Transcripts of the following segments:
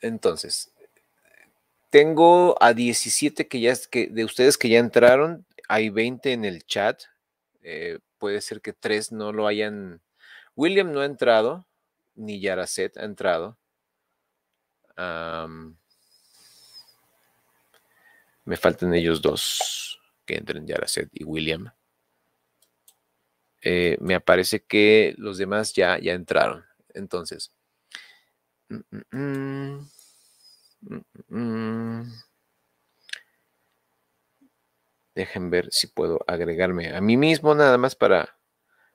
Entonces, tengo a 17 que ya, que de ustedes que ya entraron, hay 20 en el chat. Eh, puede ser que tres no lo hayan. William no ha entrado, ni Yaracet ha entrado. me faltan ellos dos que entren, Yaracet y William. Eh, me aparece que los demás ya, ya entraron. Entonces, Mm, mm, mm. Dejen ver si puedo agregarme a mí mismo nada más para,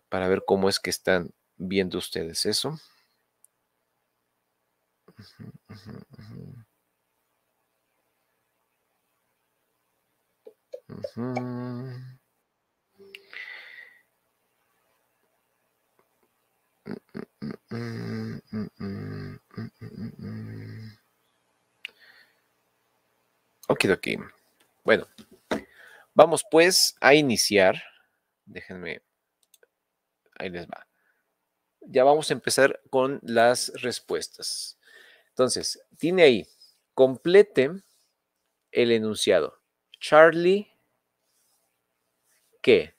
para ver cómo es que están viendo ustedes eso. Ok, mm, mm, mm, ok. Bueno, vamos pues a iniciar. Déjenme. Ahí les va. Ya vamos a empezar con las respuestas. Entonces, tiene ahí, complete el enunciado. Charlie, ¿qué?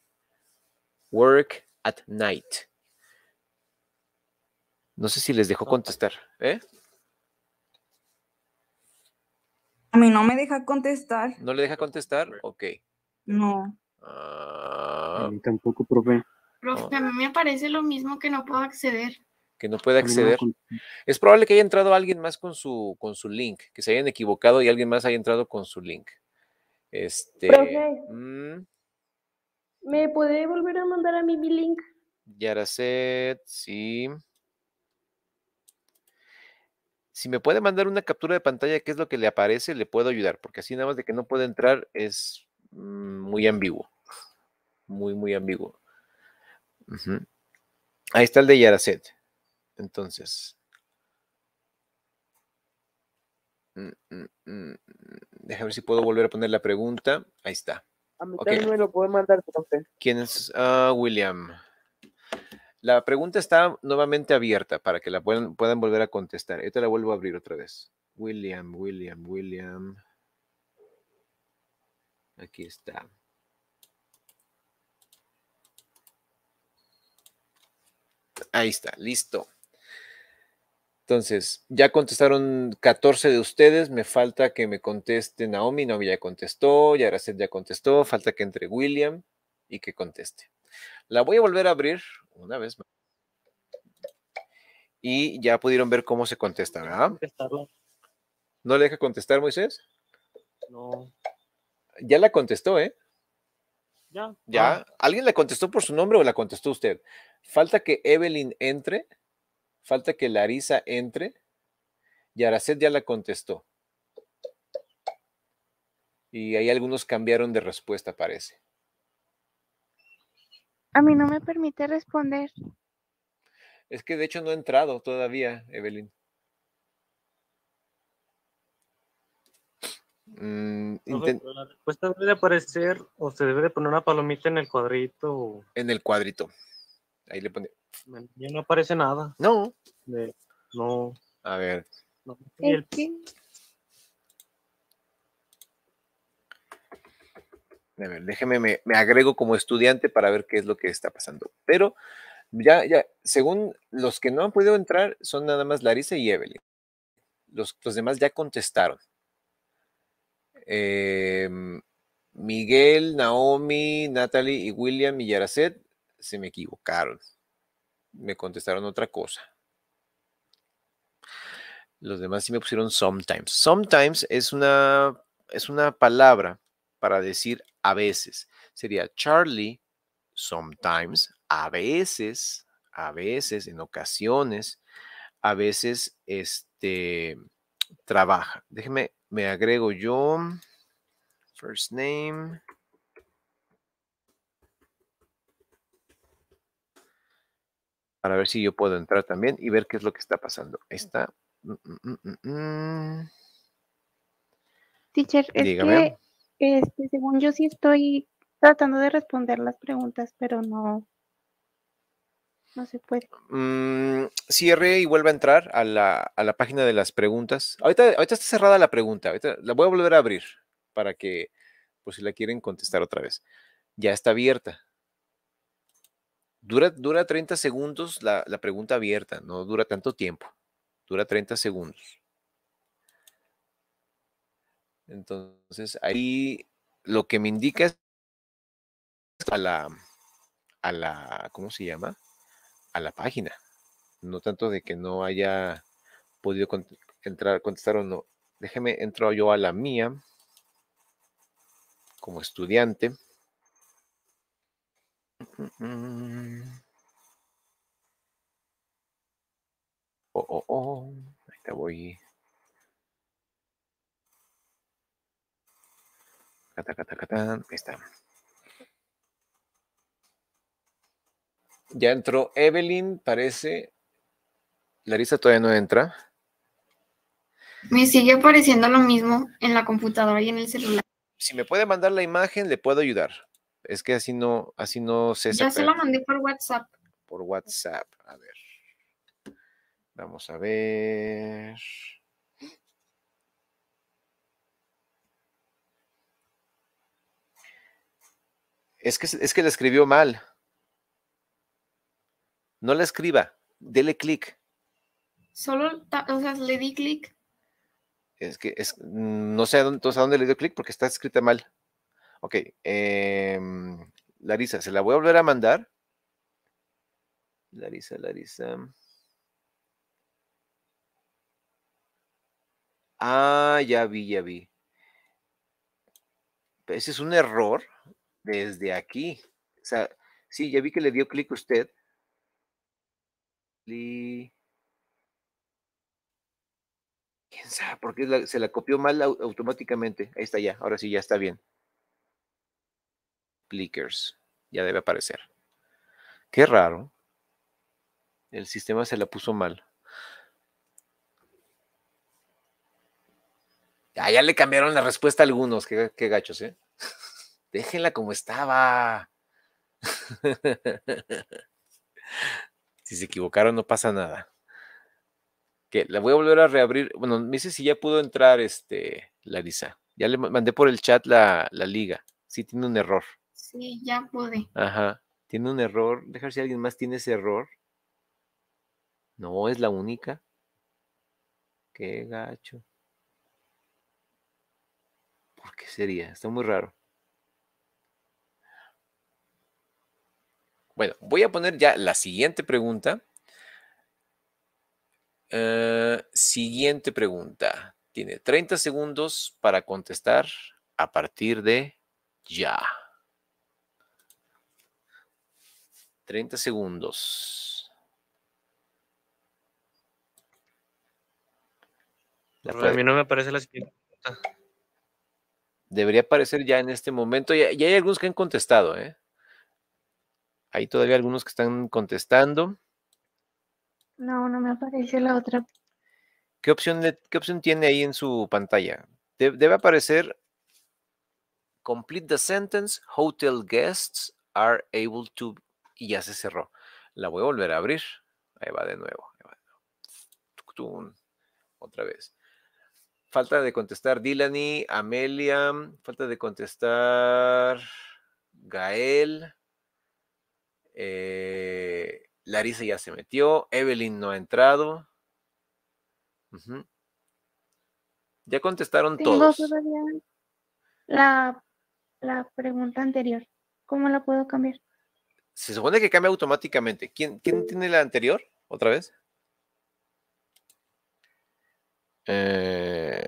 Work at night. No sé si les dejó contestar, ¿eh? A mí no me deja contestar. ¿No le deja contestar? Ok. No. Ah. A mí tampoco, profe. Ah. a mí me parece lo mismo que no puedo acceder. Que no puede acceder. es probable que haya entrado alguien más con su, con su link, que se hayan equivocado y alguien más haya entrado con su link. Este. Mm. ¿Me puede volver a mandar a mí mi link? Yaracet, sí. Si me puede mandar una captura de pantalla que qué es lo que le aparece, le puedo ayudar, porque así nada más de que no puede entrar es mm, muy ambiguo. Muy, muy ambiguo. Ahí está el de Yaracet. Entonces. Mm, mm, Déjame ver si puedo volver a poner la pregunta. Ahí está. A mí también me lo puede mandar, ¿Quién es? Ah, William. La pregunta está nuevamente abierta para que la puedan, volver a contestar. Yo te la vuelvo a abrir otra vez. William, William, William. Aquí está. Ahí está, listo. Entonces, ya contestaron 14 de ustedes. Me falta que me conteste Naomi. Naomi ya contestó, Yaracet ya contestó. Falta que entre William y que conteste. La voy a volver a abrir una vez más. Y ya pudieron ver cómo se contesta, ¿No le deja contestar, Moisés? No. Ya la contestó, ¿eh? Ya. ¿Ya? Ah. ¿Alguien la contestó por su nombre o la contestó usted? Falta que Evelyn entre, falta que Larisa entre, y Aracet ya la contestó. Y ahí algunos cambiaron de respuesta, parece. A mí no me permite responder. Es que de hecho no he entrado todavía, Evelyn. la mm, respuesta debe de aparecer o se debe de poner una palomita en el cuadrito. En el cuadrito. Ahí le pone. Ya no aparece nada. No. No. A ver. El... déjeme, me, me, agrego como estudiante para ver qué es lo que está pasando. Pero ya, ya, según los que no han podido entrar, son nada más Larissa y Evelyn. Los, demás ya contestaron. Em, Miguel, Naomi, Natalie y William y Yaracet se me equivocaron. Me contestaron otra cosa. Los demás sí me pusieron sometimes. Sometimes es una, es una palabra para decir a veces. Sería Charlie sometimes, a veces, a veces, en ocasiones, a veces, este, trabaja. Déjeme, me agrego yo, first name. Para ver si yo puedo entrar también y ver qué es lo que está pasando. Mm. Está. Mm, mm, Teacher, Dígame. Este, según yo sí estoy tratando de responder las preguntas, pero no, no se puede. Mm, cierre y vuelva a entrar a la, a la, página de las preguntas. Ahorita, está cerrada la pregunta, la voy a volver a abrir para que, por pues, si la quieren contestar otra vez. Ya está abierta. Dura, dura 30 segundos la, la pregunta abierta, no dura tanto tiempo. Dura 30 segundos. Entonces, ahí lo que me indica es a la, a la, ¿cómo se llama? A la página. No tanto de que no haya podido entrar, contestar o no. Déjeme, entro yo a la mía como estudiante. Oh, oh, oh. Ahí te voy. está. Ya entró Evelyn, parece. Larissa todavía no entra. Me sigue apareciendo lo mismo en la computadora y en el celular. Si me puede mandar la imagen, le puedo ayudar. Es que así no, así no se Ya se la mandé por WhatsApp. Por WhatsApp, a ver. Vamos a ver. Es que, es escribió mal. No la escriba, dele clic. Solo, le di clic. Es que es, no sé a dónde le dio clic porque está escrita mal. Ok. Em, Larisa, ¿se la voy a volver a mandar? Larisa, Larisa. Ah, ya vi, ya vi. Ese es un error desde aquí. O sea, sí, ya vi que le dio clic usted. ¿Quién sabe? Porque se la copió mal automáticamente. Ahí está ya. Ahora sí, ya está bien. Clickers. Ya debe aparecer. Qué raro. El sistema se la puso mal. Ah, ya le cambiaron la respuesta a algunos. qué gachos, ¿eh? Déjenla como estaba. si se equivocaron, no pasa nada. Que la voy a volver a reabrir. Bueno, me dice si ya pudo entrar, este, Larisa. Ya le mandé por el chat la, liga. Sí, tiene un error. Sí, ya pude. Ajá. Tiene un error. Dejar si alguien más tiene ese error. No, es la única. Qué gacho. ¿Por qué sería? Está muy raro. Bueno, voy a poner ya la siguiente pregunta. Eh, siguiente pregunta. Tiene 30 segundos para contestar a partir de ya. 30 segundos. Pues, a mí no me aparece la siguiente pregunta. Debería aparecer ya en este momento. Y hay algunos que han contestado, ¿eh? Hay todavía algunos que están contestando. No, no me aparece la otra. ¿Qué opción, qué opción tiene ahí en su pantalla? debe aparecer Complete the sentence, hotel guests are able to... Y ya se cerró. La voy a volver a abrir. Ahí va de nuevo. Otra vez. Falta de contestar y Amelia, falta de contestar Gael, eh, Larisa ya se metió. Evelyn no ha entrado. Ya contestaron todos. la, pregunta anterior. ¿Cómo la puedo cambiar? Se supone que cambia automáticamente. ¿Quién, tiene la anterior? ¿Otra vez? Eh,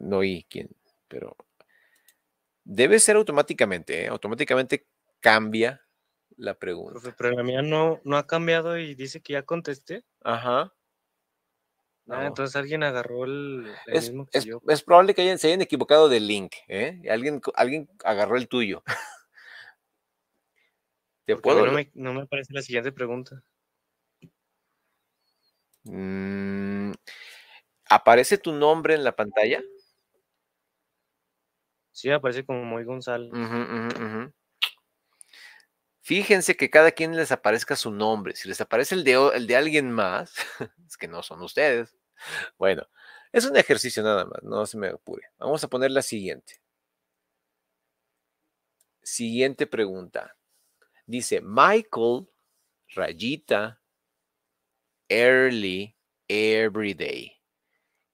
no oí quién, pero debe ser automáticamente. ¿eh? Automáticamente cambia la pregunta. pero la mía no, no ha cambiado y dice que ya contesté. Ajá. Ah, entonces alguien agarró el, es, mismo que yo. Es probable que hayan, se hayan equivocado del link, ¿eh? Alguien, alguien agarró el tuyo. ¿Te puedo? No me, aparece parece la siguiente pregunta. Mm, ¿Aparece tu nombre en la pantalla? Sí, aparece como Moy González. Ajá, ajá, ajá. Fíjense que cada quien les aparezca su nombre. Si les aparece el de, el de alguien más, es que no son ustedes. Bueno, es un ejercicio nada más, no se me apure. Vamos a poner la siguiente. Siguiente pregunta. Dice Michael, rayita, early, every day.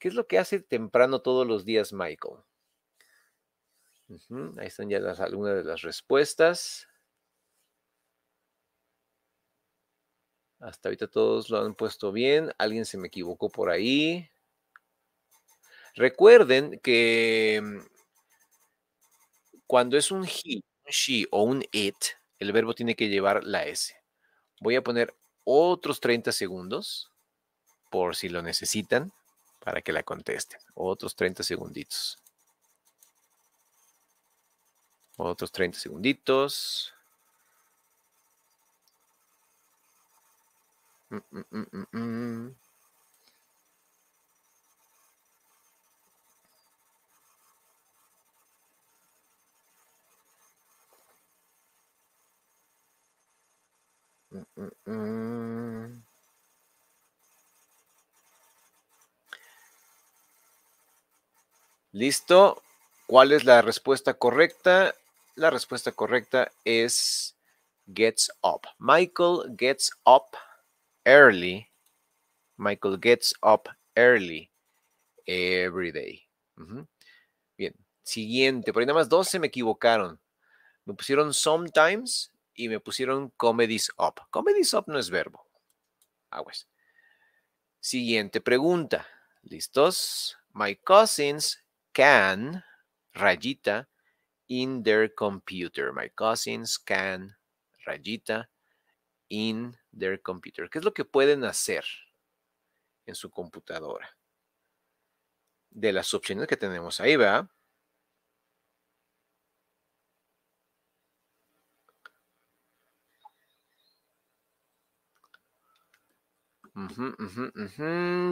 ¿Qué es lo que hace temprano todos los días Michael? Ahí están ya algunas de las respuestas. Hasta ahorita todos lo han puesto bien. Alguien se me equivocó por ahí. Recuerden que mm, cuando es un he, un she o un it, el verbo tiene que llevar la S. Voy a poner otros 30 segundos por si lo necesitan para que la contesten. Otros 30 segunditos. Otros 30 segunditos. Mm, mm, mm, Listo. ¿Cuál es la respuesta correcta? La respuesta correcta es gets up. Michael gets up early. Michael gets up early every day. Bien, siguiente. Por ahí nada más 12 me equivocaron. Me pusieron sometimes y me pusieron comedies up. Comedies up no es verbo. aguas Siguiente pregunta. ¿Listos? My cousins can, rayita, in their computer. My cousins can, rayita, in their computer. ¿Qué es lo que pueden hacer en su computadora? De las opciones que tenemos ahí, ¿verdad?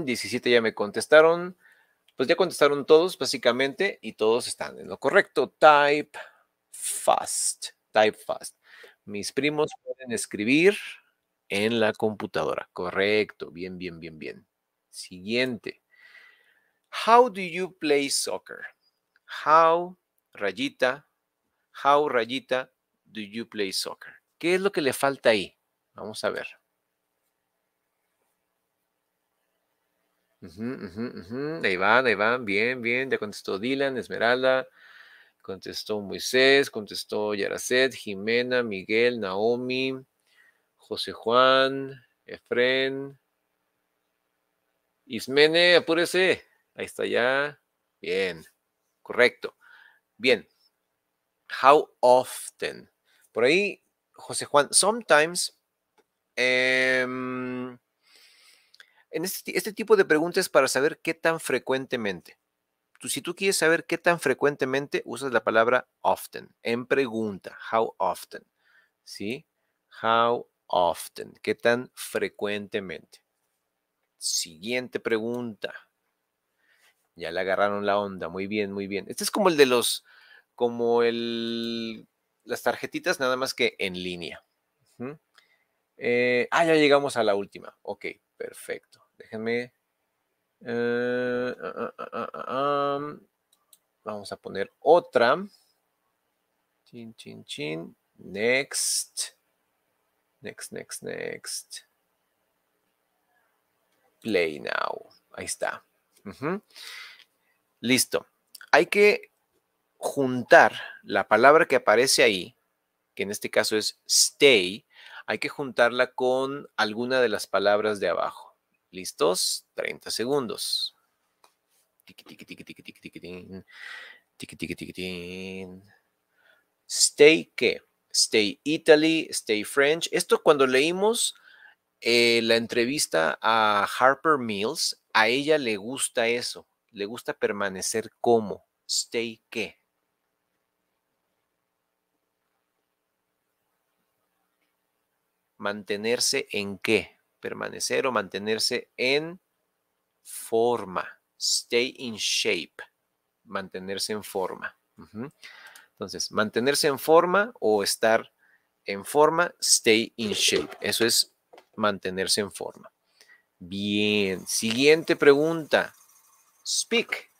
17 ya me contestaron. Pues ya contestaron todos, básicamente, y todos están en lo correcto. Type fast. Type fast. Mis primos pueden escribir en la computadora. Correcto, bien, bien, bien, bien. Siguiente. How do you play soccer? How, rayita, how, rayita, do you play soccer? ¿Qué es lo que le falta ahí? Vamos a ver. Ahí van, ahí van, bien, bien. Ya contestó Dylan, Esmeralda, contestó Moisés, contestó Yaracet, Jimena, Miguel, Naomi, José Juan, Efren, Ismene, apúrese. Ahí está ya. Bien, correcto. Bien. How often? Por ahí, José Juan, sometimes. Em, en este, este, tipo de preguntas para saber qué tan frecuentemente. Tú, si tú quieres saber qué tan frecuentemente, usas la palabra often, en pregunta, how often. ¿Sí? How often? ¿Qué tan frecuentemente? Siguiente pregunta. Ya le agarraron la onda. Muy bien, muy bien. Este es como el de los, como el, las tarjetitas nada más que en línea. Eh, ah, ya llegamos a la última. Ok, perfecto. Déjenme. Eh, ah, ah, ah, vamos a poner otra. Chin, chin, chin. Next. Next, next, next. Play now. Ahí está. Listo. Hay que juntar la palabra que aparece ahí, que en este caso es stay, hay que juntarla con alguna de las palabras de abajo. ¿Listos? 30 segundos. Stay que. Stay Italy, Stay French. Esto cuando leímos eh, la entrevista a Harper Mills, a ella le gusta eso, le gusta permanecer como, stay qué. Mantenerse en qué, permanecer o mantenerse en forma, stay in shape, mantenerse en forma. Entonces, mantenerse en forma o estar en forma, stay in shape. Eso es mantenerse en forma. Bien, siguiente pregunta. Speak.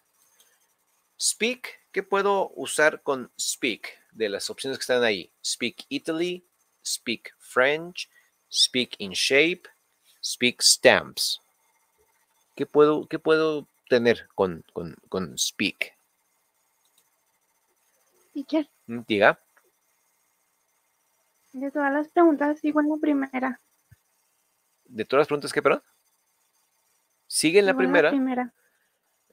Speak, ¿qué puedo usar con speak? De las opciones que están ahí. Speak Italy, speak French, speak in shape, speak stamps. ¿Qué puedo, qué puedo tener con, con speak? qué? Mm, diga. De todas las preguntas, sigo en la primera. ¿De todas las preguntas qué, perdón? ¿Sigue en la primera? primera?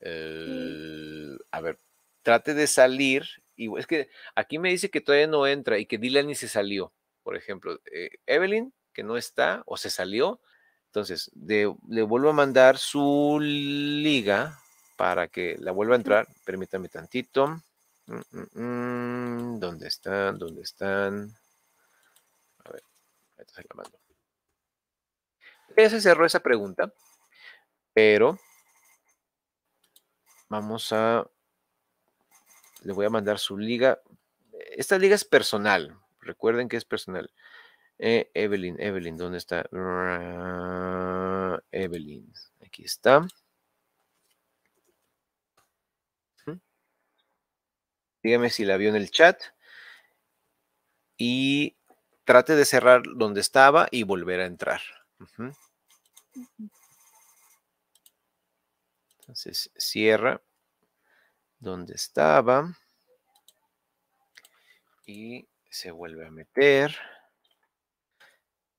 Eh, a ver, trate de salir. Y es que aquí me dice que todavía no entra y que Dylan ni se salió, por ejemplo. Eh, Evelyn, que no está o se salió. Entonces, le vuelvo a mandar su liga para que la vuelva a entrar. Permítame tantito. Mm, mm, mm. ¿Dónde están? ¿Dónde están? A ver, ahí se la mando. Ya se cerró esa pregunta, pero vamos a. Le voy a mandar su liga. Esta liga es personal. Recuerden que es personal. Eh, Evelyn, Evelyn, ¿dónde está? Evelyn, aquí está. Dígame si la vio en el chat. Y trate de cerrar donde estaba y volver a entrar. Entonces, cierra donde estaba y se vuelve a meter.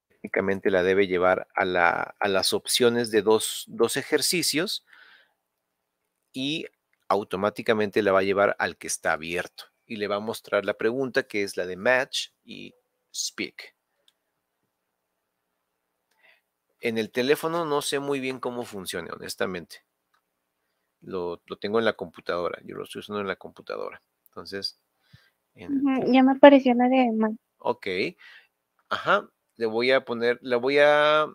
Técnicamente la debe llevar a, las opciones de dos, dos ejercicios y automáticamente la va a llevar al que está abierto y le va a mostrar la pregunta que es la de match y speak. En el teléfono no sé muy bien cómo funciona, honestamente. Lo, tengo en la computadora, yo lo estoy usando en la computadora. Entonces. Ya me apareció la de match. Ok. Ajá. Le voy a poner, le voy a,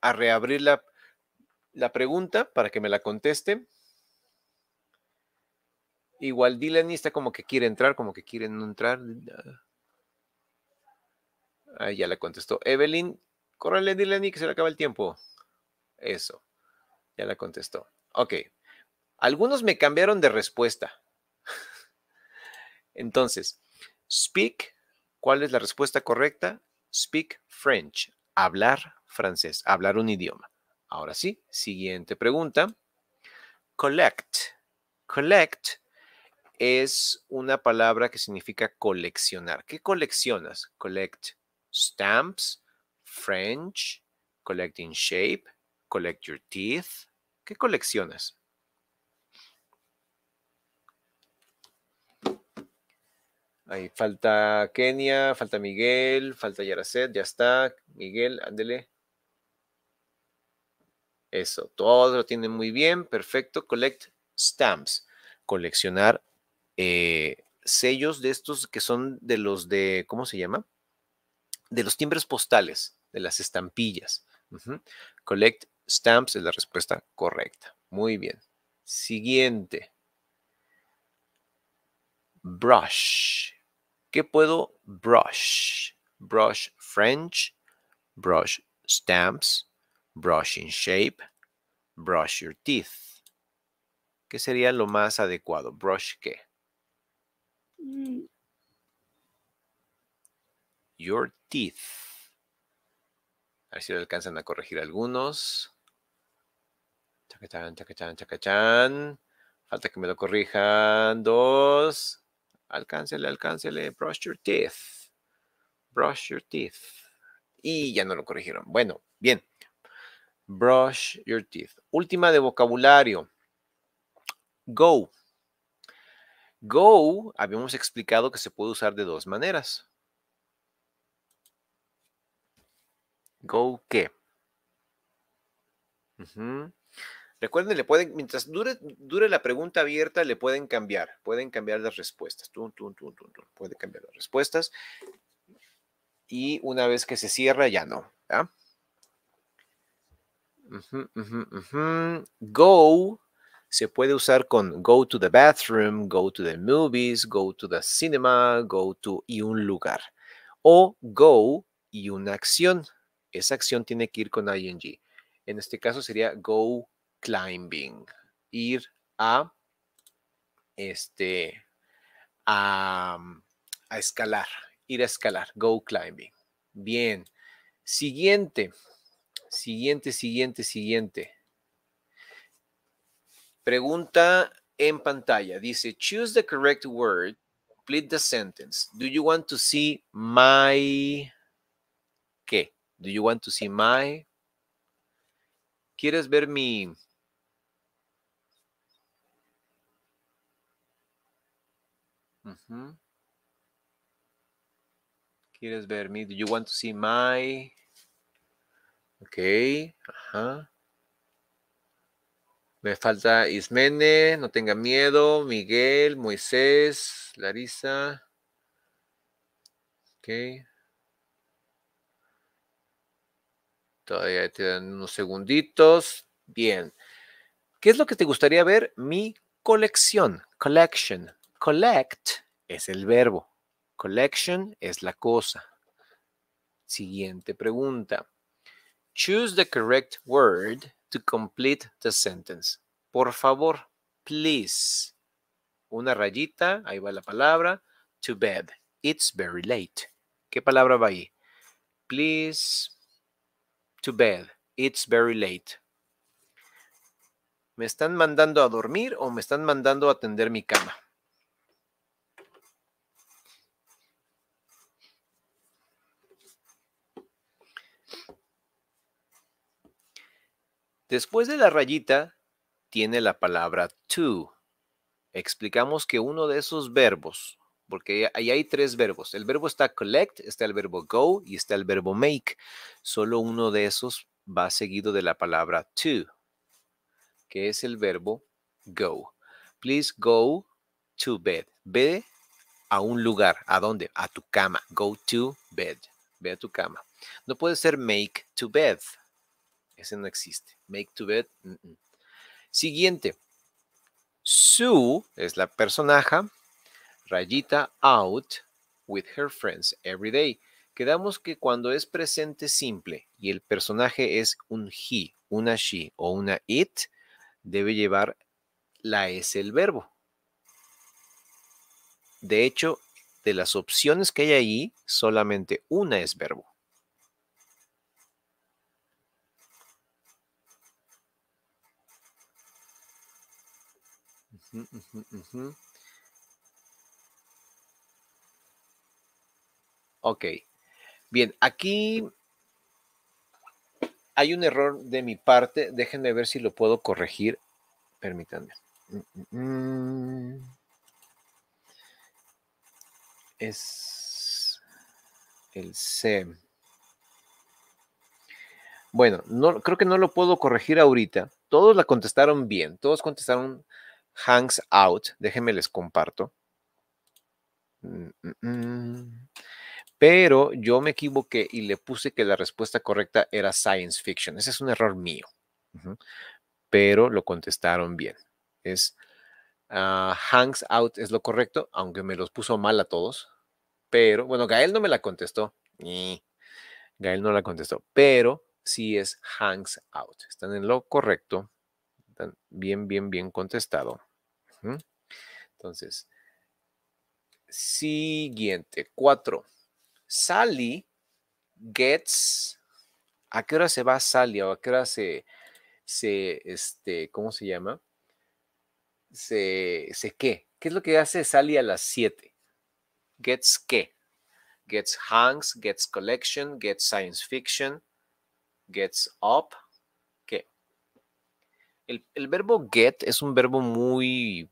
reabrir la, la pregunta para que me la conteste Igual Dylan está como que quiere entrar, como que quiere no entrar. Ahí ya la contestó. Evelyn, córrele Dylan y que se le acaba el tiempo. Eso. Ya la contestó. Ok. Algunos me cambiaron de respuesta. Entonces, speak, ¿cuál es la respuesta correcta? Speak French, hablar francés, hablar un idioma. Ahora sí, siguiente pregunta. Collect. Collect es una palabra que significa coleccionar. ¿Qué coleccionas? Collect stamps, French, collecting shape, collect your teeth. ¿Qué coleccionas? Ahí falta Kenia, falta Miguel, falta Yaracet, ya está. Miguel, ándele. Eso, todo lo tienen muy bien, perfecto. Collect stamps, coleccionar eh, sellos de estos que son de los de, ¿cómo se llama? De los timbres postales, de las estampillas. Collect stamps es la respuesta correcta. Muy bien. Siguiente. Brush. ¿Qué puedo brush? Brush French, brush stamps, brush in shape, brush your teeth. ¿Qué sería lo más adecuado? ¿Brush qué? Your teeth. A ver si lo alcanzan a corregir algunos. Falta que me lo corrijan. Dos. Alcáncele, alcáncele. Brush your teeth. Brush your teeth. Y ya no lo corrigieron. Bueno, bien. Brush your teeth. Última de vocabulario. Go. Go, habíamos explicado que se puede usar de dos maneras. Go qué. Recuerden, le pueden, mientras dure, la pregunta abierta, le pueden cambiar, pueden cambiar las respuestas. Puede pueden cambiar las respuestas. Y una vez que se cierra, ya no. Go se puede usar con go to the bathroom, go to the movies, go to the cinema, go to y un lugar. O go y una acción. Esa acción tiene que ir con ing. En este caso sería go climbing, ir a este a escalar, ir a escalar, go climbing. Bien. Siguiente. Siguiente, siguiente, siguiente. Pregunta en pantalla. Dice, choose the correct word. Complete the sentence. Do you want to see my... ¿Qué? Do you want to see my... ¿Quieres ver mi... ¿Quieres ver mi? Do you want to see my? Ok. Ajá. Me falta Ismene, no tenga miedo, Miguel, Moisés, Larisa. Ok. Todavía te dan unos segunditos. Bien. ¿Qué es lo que te gustaría ver? Mi colección. Collection. Collect es el verbo. Collection es la cosa. Siguiente pregunta. Choose the correct word to complete the sentence. Por favor, please. Una rayita, ahí va la palabra. To bed. It's very late. ¿Qué palabra va ahí? Please. To bed. It's very late. ¿Me están mandando a dormir o me están mandando a atender mi cama? Después de la rayita tiene la palabra to. Explicamos que uno de esos verbos, porque ahí hay tres verbos. El verbo está collect, está el verbo go y está el verbo make. Solo uno de esos va seguido de la palabra to, que es el verbo go. Please go to bed. Ve a un lugar. ¿A dónde? A tu cama. Go to bed. Ve a tu cama. No puede ser make to bed ese no existe. Make to bed. Siguiente. Sue es la personaje. Rayita out with her friends every day. Quedamos que cuando es presente simple y el personaje es un he, una she o una it, debe llevar la es el verbo. De hecho, de las opciones que hay ahí, solamente una es verbo. Ok. Bien, aquí hay un error de mi parte. Déjenme ver si lo puedo corregir. Permítanme. Mm, mm, mm. Es el C. Bueno, no, creo que no lo puedo corregir ahorita. Todos la contestaron bien. Todos contestaron Hangs Out. Déjenme les comparto. Mm, mm, mm. Pero yo me equivoqué y le puse que la respuesta correcta era science fiction. Ese es un error mío. Pero lo contestaron bien. Es ah, Hangs Out es lo correcto, aunque me los puso mal a todos. Pero, bueno, Gael no me la contestó. Gael no la contestó. Pero sí es Hangs Out. Están en lo correcto bien, bien, bien contestado. Entonces, siguiente, cuatro. Sally gets. ¿A qué hora se va Sally o a qué hora se, se, este, ¿cómo se llama? Se, se qué. ¿Qué es lo que hace Sally a las siete? Gets qué. Gets Hanks, gets Collection, gets Science Fiction, gets Up, el, verbo get es un verbo muy,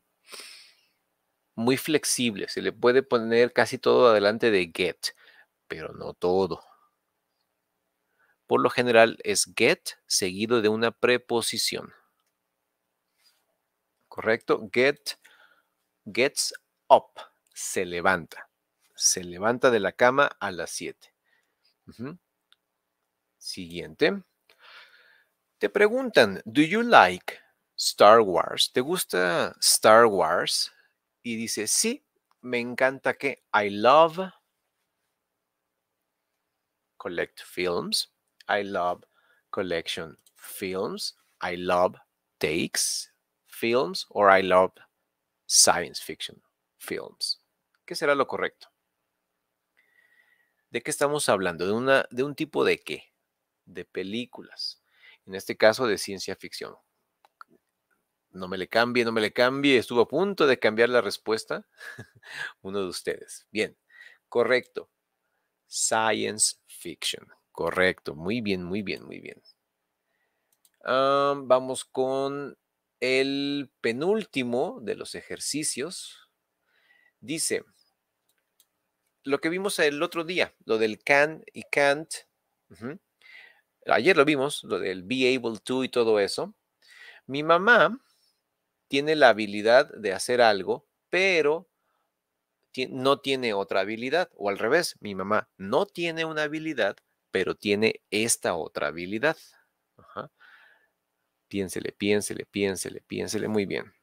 muy flexible. Se le puede poner casi todo adelante de get, pero no todo. Por lo general es get seguido de una preposición. ¿Correcto? Get gets up, se levanta. Se levanta de la cama a las 7. Siguiente. Te preguntan, ¿do you like Star Wars? ¿Te gusta Star Wars? Y dice, sí, me encanta que I love collect films. I love collection films. I love takes films or I love science fiction films. ¿Qué será lo correcto? ¿De qué estamos hablando? ¿De, una, de un tipo de qué? De películas en este caso de ciencia ficción. No me le cambie, no me le cambie, estuvo a punto de cambiar la respuesta uno de ustedes. Bien, correcto. Science fiction. Correcto, muy bien, muy bien, muy bien. Ah, vamos con el penúltimo de los ejercicios. Dice, lo que vimos el otro día, lo del can y can't ayer lo vimos, lo del Be Able to y todo eso. Mi mamá tiene la habilidad de hacer algo, pero no tiene otra habilidad. O al revés, mi mamá no tiene una habilidad, pero tiene esta otra habilidad. Piénsele, piénsele, piénsele, piénsele muy bien.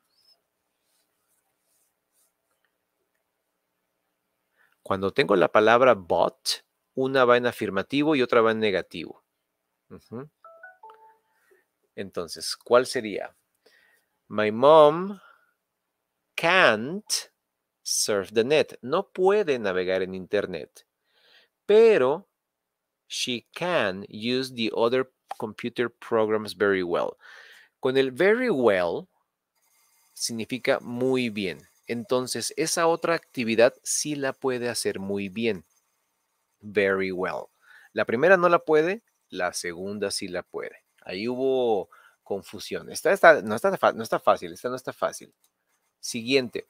Cuando tengo la palabra bot, una va en afirmativo y otra va en negativo. Entonces, ¿cuál sería? My mom can't surf the net. No puede navegar en internet. Pero she can use the other computer programs very well. Con el very well significa muy bien. Entonces, esa otra actividad sí la puede hacer muy bien. Very well. La primera no la puede, la segunda sí la puede. Ahí hubo confusión. Esta, no, está, no está fácil, esta no está fácil. Siguiente.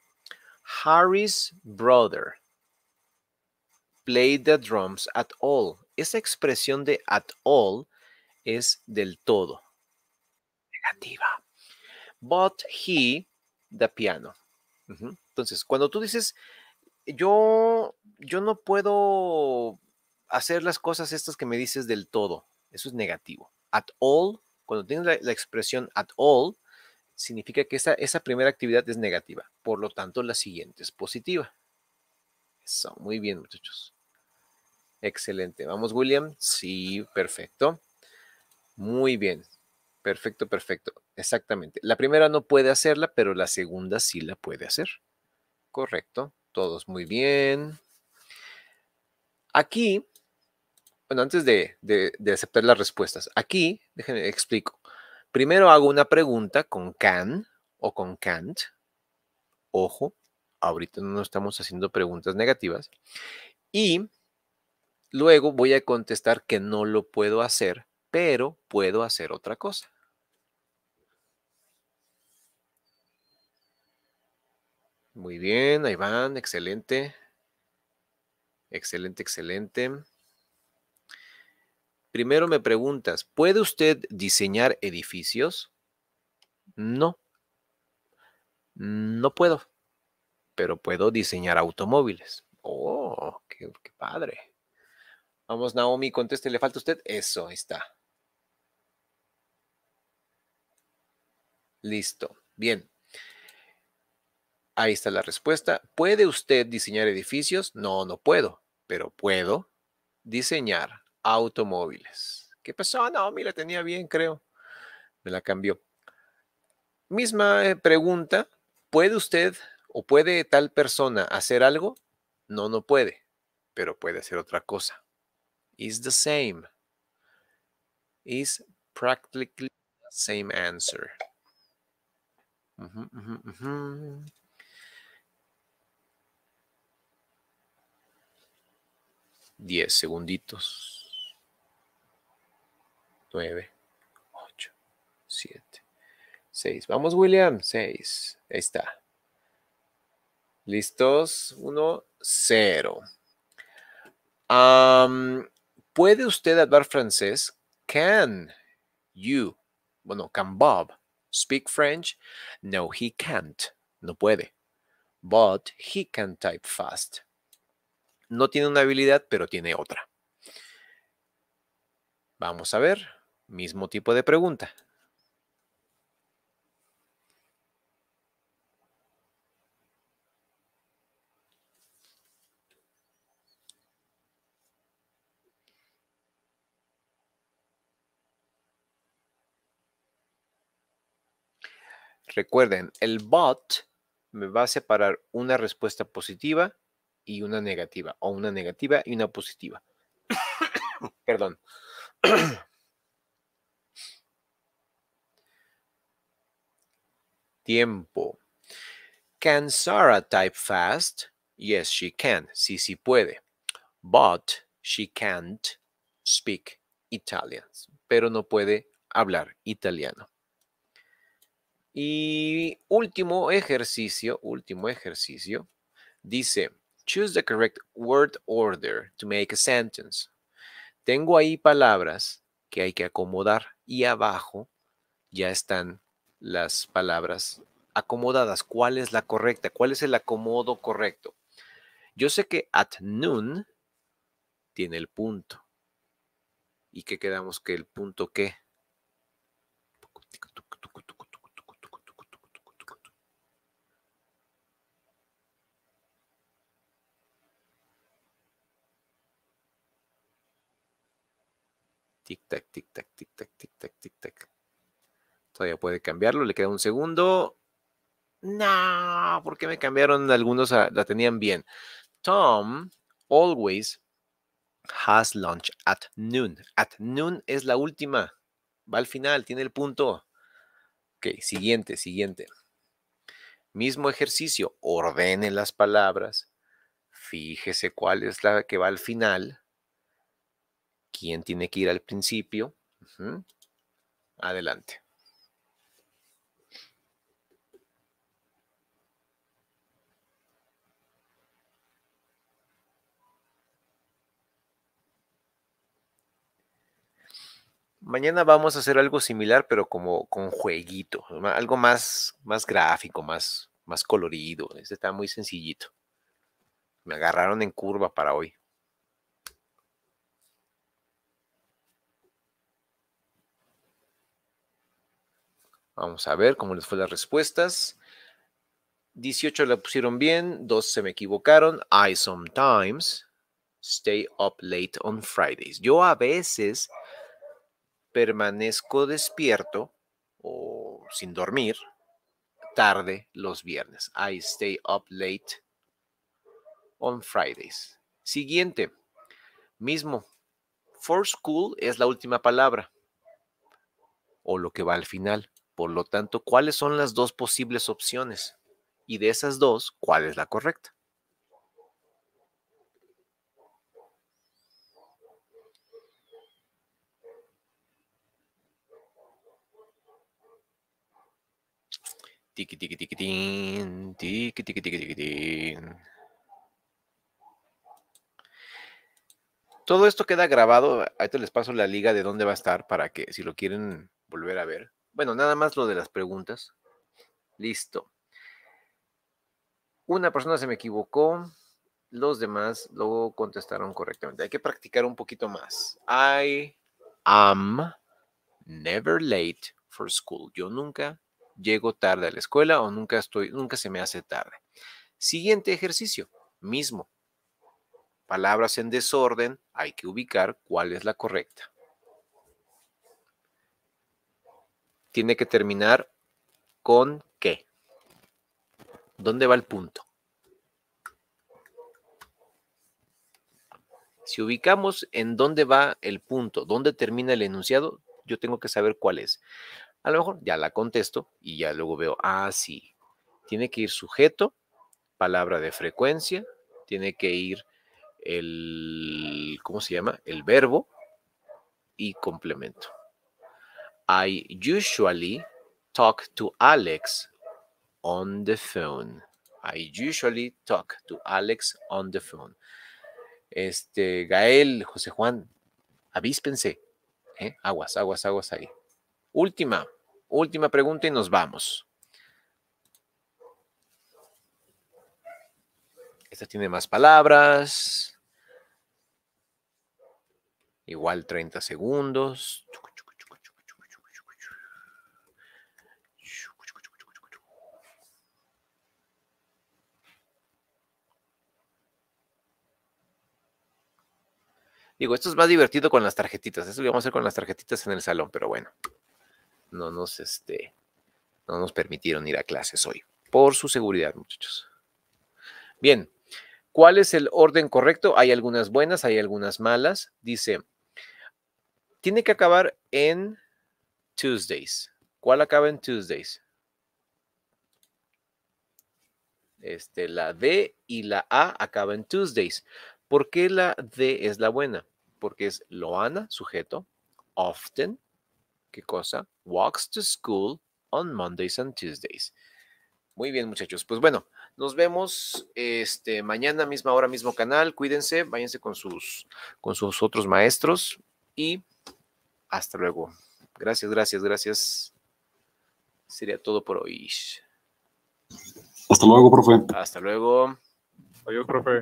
Harry's brother played the drums at all. Esa expresión de at all es del todo. Negativa. But he, the piano. Entonces, cuando tú dices, yo, yo no puedo hacer las cosas estas que me dices del todo. Eso es negativo. At all, cuando tienes la, expresión at all, significa que esa, esa primera actividad es negativa. Por lo tanto, la siguiente es positiva. Eso, muy bien, muchachos. Excelente. Vamos, William. Sí, perfecto. Muy bien. Perfecto, perfecto. Exactamente. La primera no puede hacerla, pero la segunda sí la puede hacer. Correcto. Todos muy bien. Aquí bueno, antes de, aceptar las respuestas, aquí, déjenme explico. Primero hago una pregunta con can o con can't. Ojo, ahorita no estamos haciendo preguntas negativas. Y luego voy a contestar que no lo puedo hacer, pero puedo hacer otra cosa. Muy bien, ahí van, excelente. Excelente, excelente primero me preguntas, ¿puede usted diseñar edificios? No, no puedo, pero puedo diseñar automóviles. Oh, qué, padre. Vamos, Naomi, conteste, ¿le falta usted? Eso, ahí está. Listo. Bien. Ahí está la respuesta. ¿Puede usted diseñar edificios? No, no puedo, pero puedo diseñar automóviles. ¿Qué pasó? Pues, oh, Naomi la tenía bien, creo. Me la cambió. Misma eh, pregunta, ¿puede usted o puede tal persona hacer algo? No, no puede, pero puede hacer otra cosa. Is the same. Is practically the same answer. Diez segunditos. 9, 8, 7, 6. Vamos, William. 6. Ahí está. ¿Listos? 1, 0. ¿Puede usted hablar francés? Can you? Bueno, can Bob speak French? No, he can't. No puede. But he can type fast. No tiene una habilidad, pero tiene otra. Vamos a ver. Mismo tipo de pregunta. Recuerden, el bot me va a separar una respuesta positiva y una negativa, o una negativa y una positiva. Perdón. tiempo. Can Sarah type fast? Yes, she can. Sí, sí puede. But she can't speak Italian. Pero no puede hablar italiano. Y último ejercicio, último ejercicio. Dice, choose the correct word order to make a sentence. Tengo ahí palabras que hay que acomodar y abajo ya están las palabras acomodadas, cuál es la correcta, cuál es el acomodo correcto. Yo sé que at noon tiene el punto. ¿Y que quedamos que el punto qué? Tic tac, tic tac, tic tac, tic tac, tic tac. Todavía puede cambiarlo, le queda un segundo. No, ¿por qué me cambiaron? Algunos la tenían bien. Tom always has lunch at noon. At noon es la última. Va al final, tiene el punto. Ok, siguiente, siguiente. Mismo ejercicio, ordene las palabras, fíjese cuál es la que va al final, quién tiene que ir al principio. Adelante. Mañana vamos a hacer algo similar, pero como con jueguito, algo más, más gráfico, más, más colorido. Este está muy sencillito. Me agarraron en curva para hoy. Vamos a ver cómo les fue las respuestas. 18 la pusieron bien, 2 se me equivocaron. I sometimes stay up late on Fridays. Yo a veces permanezco despierto o sin dormir tarde los viernes. I stay up late on Fridays. Siguiente, mismo. For school es la última palabra o lo que va al final. Por lo tanto, ¿cuáles son las dos posibles opciones? Y de esas dos, ¿cuál es la correcta? Tiki tiki Todo esto queda grabado. Ahí te les paso la liga de dónde va a estar para que si lo quieren volver a ver. Bueno, nada más lo de las preguntas. Listo. Una persona se me equivocó. Los demás lo contestaron correctamente. Hay que practicar un poquito más. I am never late for school. Yo nunca llego tarde a la escuela o nunca estoy, nunca se me hace tarde. Siguiente ejercicio, mismo. Palabras en desorden, hay que ubicar cuál es la correcta. Tiene que terminar con qué. ¿Dónde va el punto? Si ubicamos en dónde va el punto, dónde termina el enunciado, yo tengo que saber cuál es. A lo mejor ya la contesto y ya luego veo, ah, sí, tiene que ir sujeto, palabra de frecuencia, tiene que ir el, ¿cómo se llama? El verbo y complemento. I usually talk to Alex on the phone. I usually talk to Alex on the phone. Este, Gael, José Juan, avíspense. ¿eh? Aguas, aguas, aguas ahí. Última, última pregunta y nos vamos. Esta tiene más palabras. Igual 30 segundos. Digo, esto es más divertido con las tarjetitas. Eso lo vamos a hacer con las tarjetitas en el salón, pero bueno no nos, este, no nos permitieron ir a clases hoy, por su seguridad, muchachos. Bien, ¿cuál es el orden correcto? Hay algunas buenas, hay algunas malas. Dice, tiene que acabar en Tuesdays. ¿Cuál acaba en Tuesdays? Este, la D y la A acaban en Tuesdays. ¿Por qué la D es la buena? Porque es Loana, sujeto, often, ¿Qué cosa? Walks to school on Mondays and Tuesdays. Muy bien, muchachos. Pues bueno, nos vemos este, mañana, misma hora, mismo canal. Cuídense, váyanse con sus, con sus otros maestros y hasta luego. Gracias, gracias, gracias. Sería todo por hoy. Hasta luego, profe. Hasta luego. Adiós, profe.